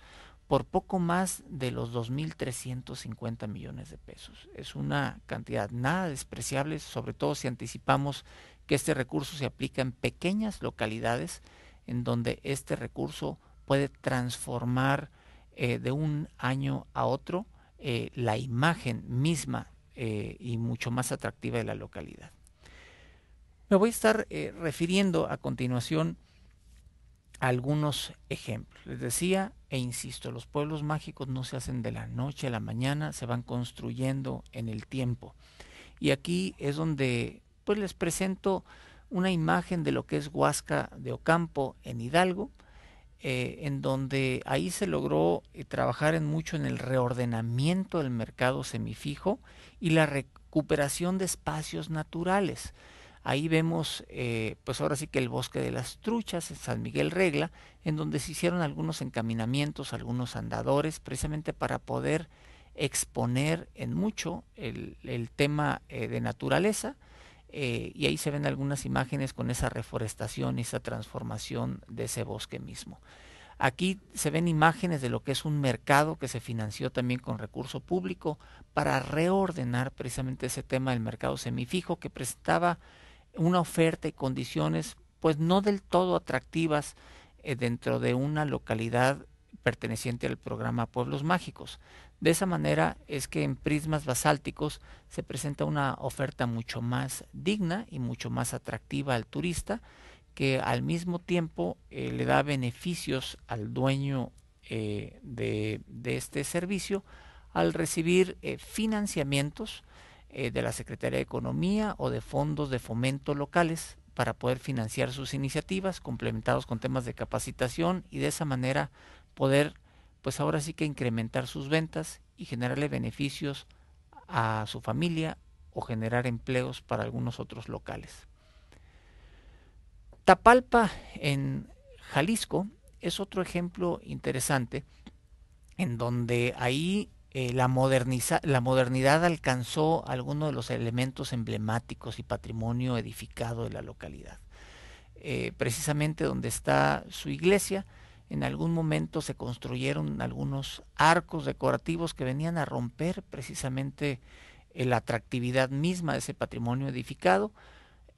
por poco más de los 2.350 millones de pesos. Es una cantidad nada despreciable, sobre todo si anticipamos que este recurso se aplica en pequeñas localidades en donde este recurso puede transformar eh, de un año a otro eh, la imagen misma eh, y mucho más atractiva de la localidad. Me voy a estar refiriendo a continuación a algunos ejemplos. Les decía e insisto, los pueblos mágicos no se hacen de la noche a la mañana, se van construyendo en el tiempo. Y aquí es donde pues les presento una imagen de lo que es Huasca de Ocampo en Hidalgo, eh, en donde ahí se logró eh, trabajar en mucho en el reordenamiento del mercado semifijo y la recuperación de espacios naturales. Ahí vemos, eh, pues ahora sí que el bosque de las truchas en San Miguel Regla, en donde se hicieron algunos encaminamientos, algunos andadores, precisamente para poder exponer en mucho el, tema de naturaleza eh, y ahí se ven algunas imágenes con esa reforestación y esa transformación de ese bosque mismo. Aquí se ven imágenes de lo que es un mercado que se financió también con recurso público para reordenar precisamente ese tema del mercado semifijo que presentaba una oferta y condiciones pues no del todo atractivas eh, dentro de una localidad perteneciente al programa Pueblos Mágicos. De esa manera es que en prismas basálticos se presenta una oferta mucho más digna y mucho más atractiva al turista, que al mismo tiempo eh, le da beneficios al dueño eh, de, este servicio al recibir eh, financiamientos de la Secretaría de Economía o de fondos de fomento locales para poder financiar sus iniciativas, complementados con temas de capacitación y de esa manera poder, pues ahora sí que incrementar sus ventas y generarle beneficios a su familia o generar empleos para algunos otros locales. Tapalpa en Jalisco es otro ejemplo interesante en donde ahí eh, la, la modernidad alcanzó algunos de los elementos emblemáticos y patrimonio edificado de la localidad. Eh, precisamente donde está su iglesia, en algún momento se construyeron algunos arcos decorativos que venían a romper precisamente eh, la atractividad misma de ese patrimonio edificado.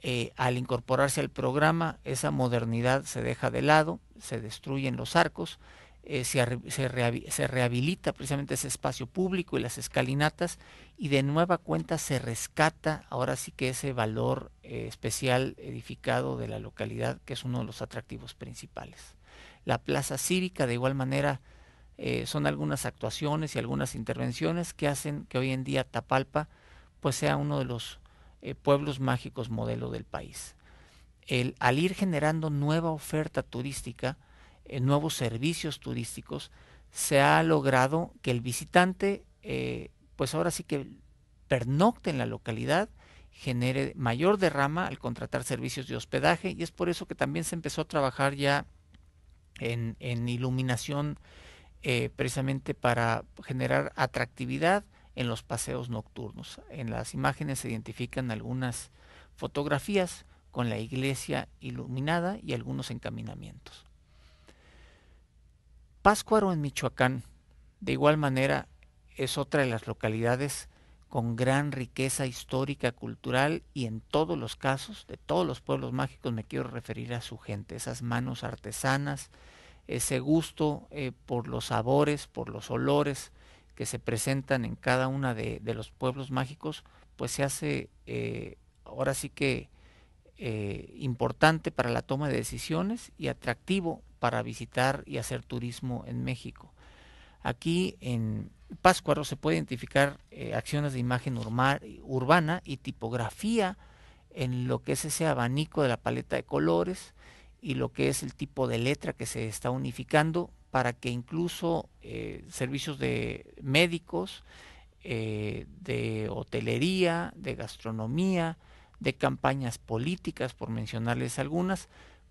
Eh, al incorporarse al programa, esa modernidad se deja de lado, se destruyen los arcos, eh, se, rehabilita precisamente ese espacio público y las escalinatas y de nueva cuenta se rescata ahora sí que ese valor especial edificado de la localidad que es uno de los atractivos principales la plaza cívica, de igual manera eh, son algunas actuaciones y algunas intervenciones que hacen que hoy en día Tapalpa pues sea uno de los eh, pueblos mágicos modelo del país. El, al ir generando nueva oferta turística, eh, nuevos servicios turísticos, se ha logrado que el visitante, pues ahora sí que pernocte en la localidad, genere mayor derrama al contratar servicios de hospedaje y es por eso que también se empezó a trabajar ya en, iluminación eh, precisamente para generar atractividad en los paseos nocturnos. En las imágenes se identifican algunas fotografías con la iglesia iluminada y algunos encaminamientos. Páscuaro en Michoacán, de igual manera, es otra de las localidades con gran riqueza histórica, cultural y en todos los casos, de todos los pueblos mágicos, me quiero referir a su gente, esas manos artesanas, ese gusto eh, por los sabores, por los olores que se presentan en cada uno de, los pueblos mágicos, pues se hace eh, ahora sí que eh, importante para la toma de decisiones y atractivo para visitar y hacer turismo en México. Aquí en, Páscuaro se puede identificar eh, acciones de imagen urbana y tipografía en lo que es ese abanico de la paleta de colores y lo que es el tipo de letra que se está unificando para que incluso eh, servicios de médicos, eh, de hotelería, de gastronomía, de campañas políticas, por mencionarles algunas,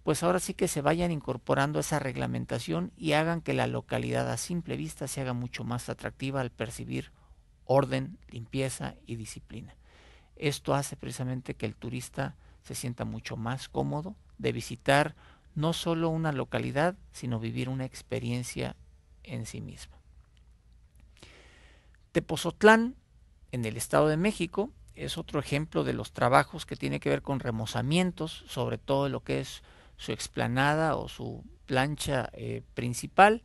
pues ahora sí que se vayan incorporando esa reglamentación y hagan que la localidad a simple vista se haga mucho más atractiva al percibir orden, limpieza y disciplina. Esto hace precisamente que el turista se sienta mucho más cómodo de visitar no solo una localidad, sino vivir una experiencia en sí misma. Tepozotlán, en el Estado de México, es otro ejemplo de los trabajos que tiene que ver con remozamientos, sobre todo lo que es su explanada o su plancha eh, principal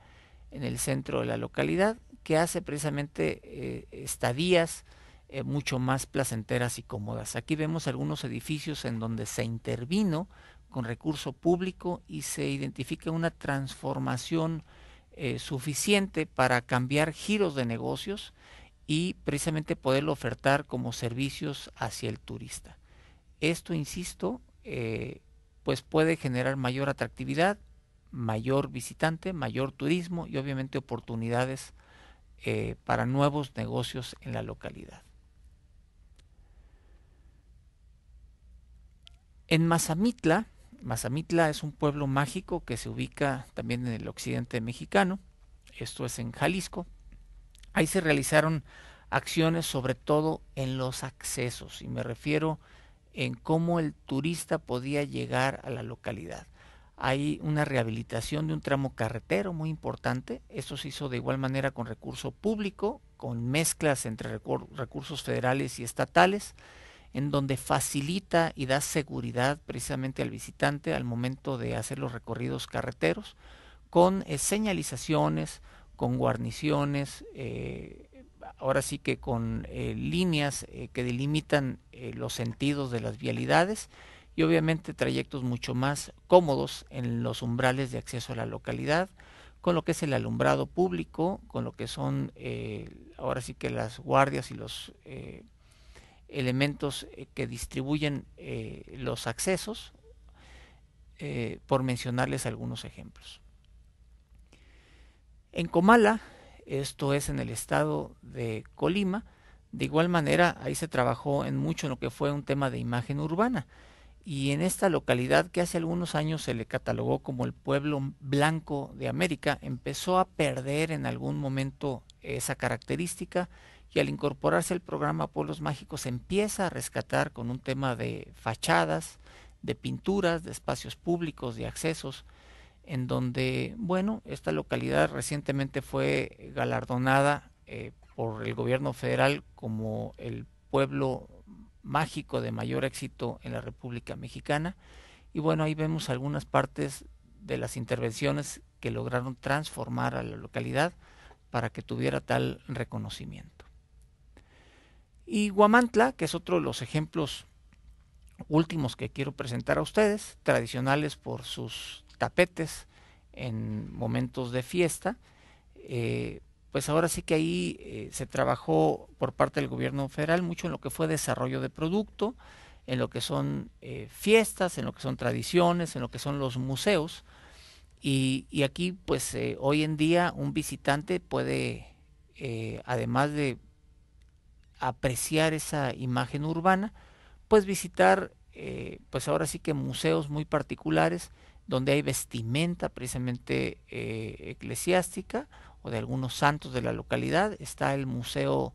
en el centro de la localidad, que hace precisamente eh, estadías eh, mucho más placenteras y cómodas. Aquí vemos algunos edificios en donde se intervino con recurso público y se identifica una transformación suficiente para cambiar giros de negocios y precisamente poderlo ofertar como servicios hacia el turista. Esto, insisto, pues puede generar mayor atractividad, mayor visitante, mayor turismo y obviamente oportunidades eh, para nuevos negocios en la localidad. En Mazamitla, Mazamitla es un pueblo mágico que se ubica también en el occidente mexicano, esto es en Jalisco. Ahí se realizaron acciones sobre todo en los accesos y me refiero en cómo el turista podía llegar a la localidad. Hay una rehabilitación de un tramo carretero muy importante. Esto se hizo de igual manera con recurso público, con mezclas entre recursos federales y estatales, en donde facilita y da seguridad precisamente al visitante al momento de hacer los recorridos carreteros, con eh, señalizaciones, con guarniciones, eh, ahora sí que con eh, líneas eh, que delimitan eh, los sentidos de las vialidades y obviamente trayectos mucho más cómodos en los umbrales de acceso a la localidad, con lo que es el alumbrado público, con lo que son ahora sí que las guardias y los elementos que distribuyen los accesos, por mencionarles algunos ejemplos. En Comala, esto es en el estado de Colima. De igual manera, ahí se trabajó en mucho en lo que fue un tema de imagen urbana. Y en esta localidad que hace algunos años se le catalogó como el pueblo blanco de América, empezó a perder en algún momento esa característica y al incorporarse el programa Pueblos Mágicos empieza a rescatar con un tema de fachadas, de pinturas, de espacios públicos, de accesos, en donde, bueno, esta localidad recientemente fue galardonada eh, por el gobierno federal como el pueblo mágico de mayor éxito en la República Mexicana. Y bueno, ahí vemos algunas partes de las intervenciones que lograron transformar a la localidad para que tuviera tal reconocimiento. Y Guamantla, que es otro de los ejemplos últimos que quiero presentar a ustedes, tradicionales por sus tapetes en momentos de fiesta. Eh, pues ahora sí que ahí eh, se trabajó por parte del gobierno federal mucho en lo que fue desarrollo de producto, en lo que son eh, fiestas, en lo que son tradiciones, en lo que son los museos. Y, y aquí pues hoy en día un visitante puede, además de apreciar esa imagen urbana, pues visitar pues ahora sí que museos muy particulares donde hay vestimenta precisamente eh, eclesiástica o de algunos santos de la localidad. Está el Museo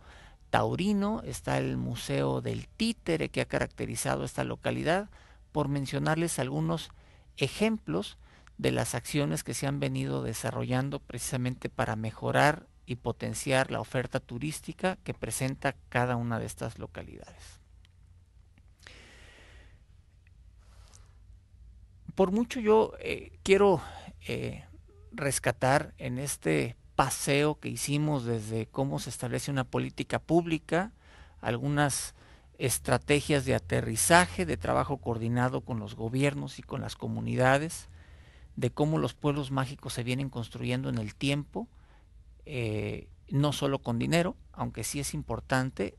Taurino, está el Museo del Títere que ha caracterizado esta localidad, por mencionarles algunos ejemplos de las acciones que se han venido desarrollando precisamente para mejorar y potenciar la oferta turística que presenta cada una de estas localidades. por mucho yo eh, quiero eh, rescatar en este paseo que hicimos desde cómo se establece una política pública, algunas estrategias de aterrizaje, de trabajo coordinado con los gobiernos y con las comunidades, de cómo los pueblos mágicos se vienen construyendo en el tiempo, eh, no solo con dinero, aunque sí es importante,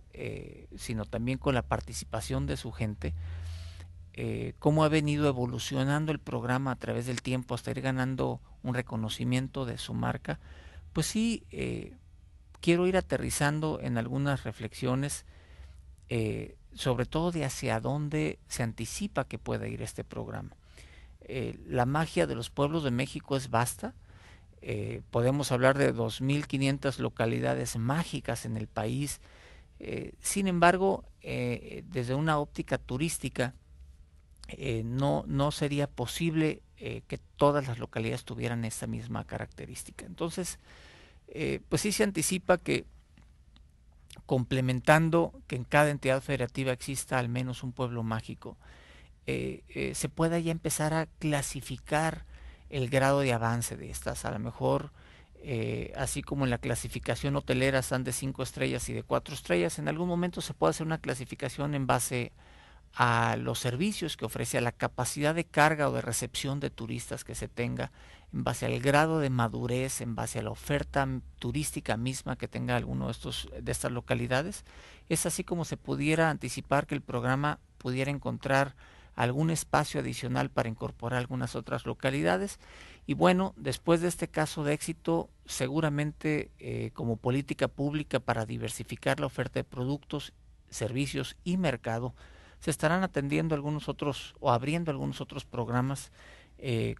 sino también con la participación de su gente. Eh, cómo ha venido evolucionando el programa a través del tiempo hasta ir ganando un reconocimiento de su marca, pues sí eh, quiero ir aterrizando en algunas reflexiones, eh, sobre todo de hacia dónde se anticipa que pueda ir este programa. la magia de los pueblos de México es vasta. podemos hablar de 2.500 localidades mágicas en el país. sin embargo, desde una óptica turística, eh, no, no sería posible eh, que todas las localidades tuvieran esta misma característica. Entonces, eh, pues sí se anticipa que complementando que en cada entidad federativa exista al menos un pueblo mágico, se pueda ya empezar a clasificar el grado de avance de estas. A lo mejor, así como en la clasificación hotelera están de cinco estrellas y de cuatro estrellas, en algún momento se puede hacer una clasificación en base a a los servicios que ofrece, a la capacidad de carga o de recepción de turistas que se tenga, en base al grado de madurez, en base a la oferta turística misma que tenga alguno de, estos, de estas localidades. Es así como se pudiera anticipar que el programa pudiera encontrar algún espacio adicional para incorporar algunas otras localidades. Y bueno, después de este caso de éxito, seguramente eh, como política pública para diversificar la oferta de productos, servicios y mercado, se estarán atendiendo algunos otros o abriendo algunos otros programas, eh,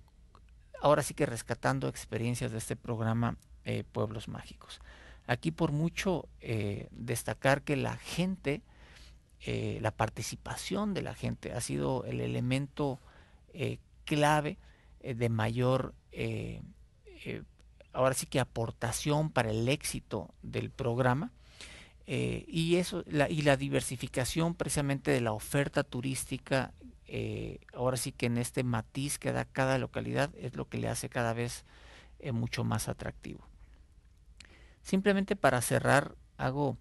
ahora sí que rescatando experiencias de este programa eh, Pueblos Mágicos. Aquí por mucho eh, destacar que la gente, la participación de la gente ha sido el elemento clave de mayor, ahora sí que aportación para el éxito del programa eh, y eso la, y la diversificación precisamente de la oferta turística eh, ahora sí que en este matiz que da cada localidad es lo que le hace cada vez eh, mucho más atractivo. Simplemente para cerrar hago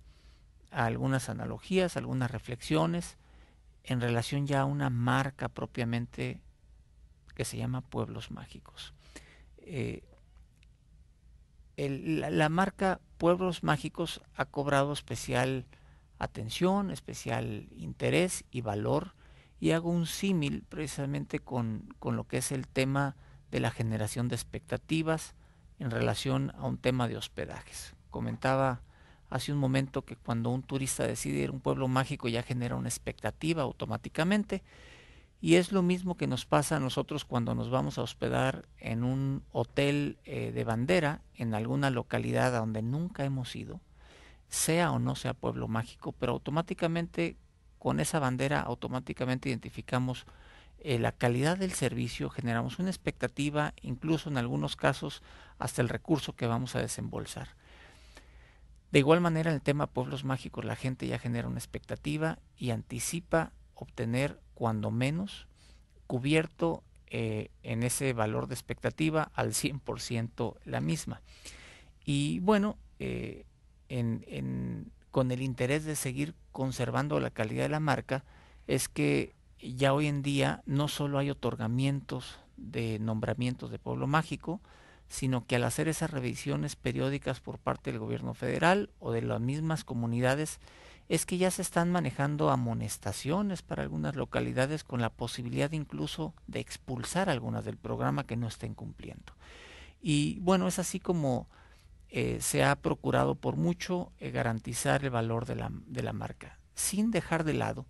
algunas analogías, algunas reflexiones en relación ya a una marca propiamente que se llama Pueblos Mágicos la, marca Pueblos Mágicos ha cobrado especial atención, especial interés y valor, y hago un símil precisamente con, con lo que es el tema de la generación de expectativas en relación a un tema de hospedajes. Comentaba hace un momento que cuando un turista decide ir a un pueblo mágico ya genera una expectativa automáticamente y es lo mismo que nos pasa a nosotros cuando nos vamos a hospedar en un hotel eh, de bandera, en alguna localidad a donde nunca hemos ido, sea o no sea pueblo mágico, pero automáticamente con esa bandera automáticamente identificamos eh, la calidad del servicio, generamos una expectativa, incluso en algunos casos hasta el recurso que vamos a desembolsar. De igual manera, en el tema pueblos mágicos, la gente ya genera una expectativa y anticipa obtener cuando menos, cubierto eh, en ese valor de expectativa al 100% la misma. Y bueno, eh, con el interés de seguir conservando la calidad de la marca, es que ya hoy en día no solo hay otorgamientos de nombramientos de pueblo mágico, sino que al hacer esas revisiones periódicas por parte del gobierno federal o de las mismas comunidades, es que ya se están manejando amonestaciones para algunas localidades con la posibilidad incluso de expulsar algunas del programa que no estén cumpliendo. Y bueno, es así como eh, se ha procurado por mucho eh, garantizar el valor de la, de la marca, sin dejar de lado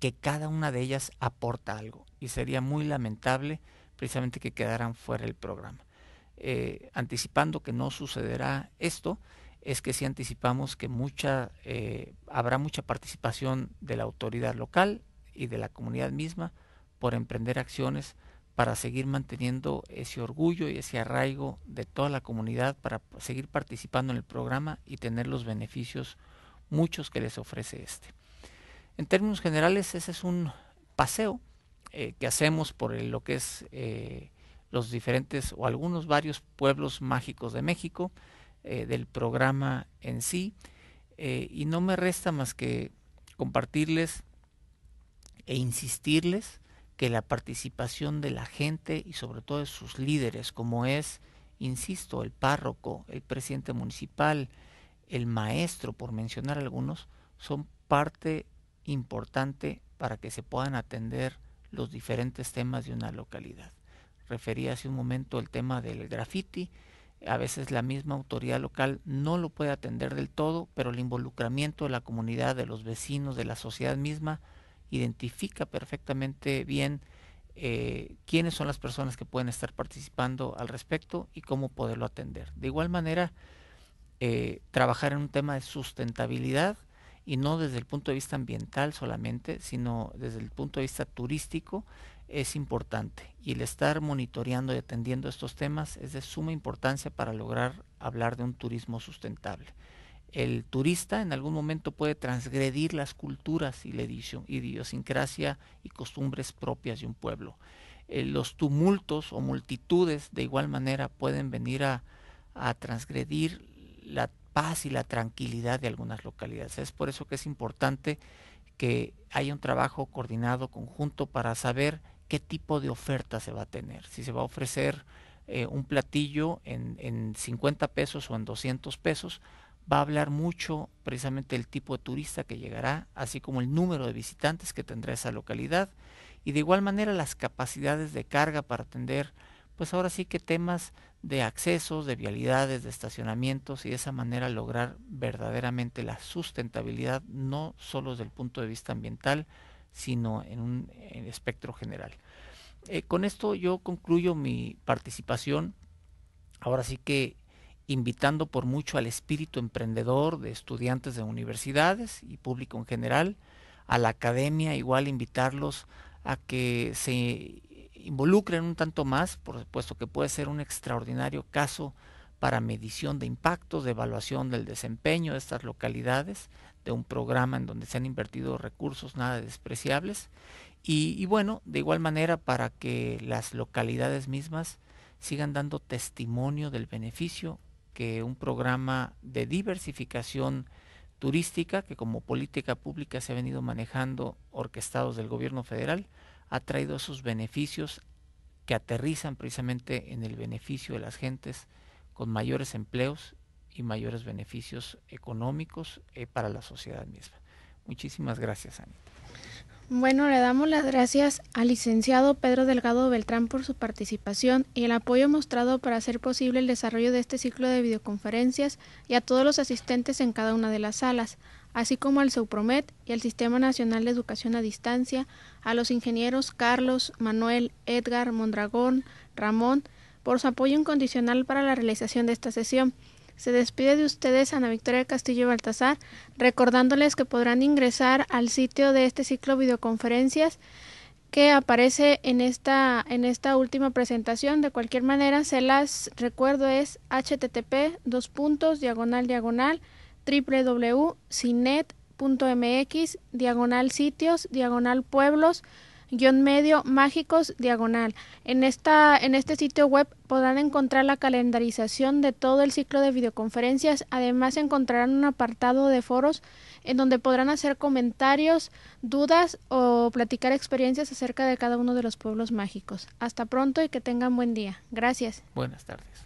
que cada una de ellas aporta algo y sería muy lamentable precisamente que quedaran fuera del programa. Eh, anticipando que no sucederá esto, es que si anticipamos que mucha, eh, habrá mucha participación de la autoridad local y de la comunidad misma por emprender acciones para seguir manteniendo ese orgullo y ese arraigo de toda la comunidad para seguir participando en el programa y tener los beneficios muchos que les ofrece este. En términos generales, ese es un paseo eh, que hacemos por lo que es eh, los diferentes o algunos varios pueblos mágicos de México. Eh, del programa en sí. Eh, y no me resta más que compartirles e insistirles que la participación de la gente y sobre todo de sus líderes, como es, insisto, el párroco, el presidente municipal, el maestro, por mencionar algunos, son parte importante para que se puedan atender los diferentes temas de una localidad. Referí hace un momento el tema del graffiti, a veces la misma autoridad local no lo puede atender del todo, pero el involucramiento de la comunidad, de los vecinos, de la sociedad misma, identifica perfectamente bien eh, quiénes son las personas que pueden estar participando al respecto y cómo poderlo atender. De igual manera, eh, trabajar en un tema de sustentabilidad y no desde el punto de vista ambiental solamente, sino desde el punto de vista turístico es importante y el estar monitoreando y atendiendo estos temas es de suma importancia para lograr hablar de un turismo sustentable. El turista en algún momento puede transgredir las culturas y la idiosincrasia y costumbres propias de un pueblo. Eh, los tumultos o multitudes de igual manera pueden venir a, a transgredir la paz y la tranquilidad de algunas localidades. Es por eso que es importante que haya un trabajo coordinado, conjunto, para saber qué tipo de oferta se va a tener, si se va a ofrecer eh, un platillo en, 50 pesos o en 200 pesos, va a hablar mucho precisamente el tipo de turista que llegará, así como el número de visitantes que tendrá esa localidad y de igual manera las capacidades de carga para atender, pues ahora sí que temas de accesos, de vialidades, de estacionamientos y de esa manera lograr verdaderamente la sustentabilidad, no solo desde el punto de vista ambiental, sino en un espectro general. Eh, con esto yo concluyo mi participación. Ahora sí que invitando por mucho al espíritu emprendedor de estudiantes de universidades y público en general, a la academia igual invitarlos a que se involucren un tanto más, por supuesto que puede ser un extraordinario caso para medición de impactos, de evaluación del desempeño de estas localidades, de un programa en donde se han invertido recursos nada despreciables. Y, bueno, de igual manera para que las localidades mismas sigan dando testimonio del beneficio que un programa de diversificación turística, que como política pública se ha venido manejando orquestados del gobierno federal, ha traído esos beneficios que aterrizan precisamente en el beneficio de las gentes con mayores empleos y mayores beneficios económicos eh, para la sociedad misma. Muchísimas gracias, Anita. Bueno, le damos las gracias al licenciado Pedro Delgado Beltrán por su participación y el apoyo mostrado para hacer posible el desarrollo de este ciclo de videoconferencias y a todos los asistentes en cada una de las salas, así como al SEUPROMET y al Sistema Nacional de Educación a Distancia, a los ingenieros Carlos, Manuel, Edgar, Mondragón, Ramón, por su apoyo incondicional para la realización de esta sesión. Se despide de ustedes Ana Victoria Castillo Baltasar, recordándoles que podrán ingresar al sitio de este ciclo videoconferencias que aparece en esta, en esta última presentación. De cualquier manera, se las recuerdo es http dos puntos diagonal diagonal www.cinet.mx diagonal sitios diagonal pueblos guión medio mágicos diagonal. En, esta, en este sitio web podrán encontrar la calendarización de todo el ciclo de videoconferencias. Además encontrarán un apartado de foros en donde podrán hacer comentarios, dudas o platicar experiencias acerca de cada uno de los pueblos mágicos. Hasta pronto y que tengan buen día. Gracias. Buenas tardes.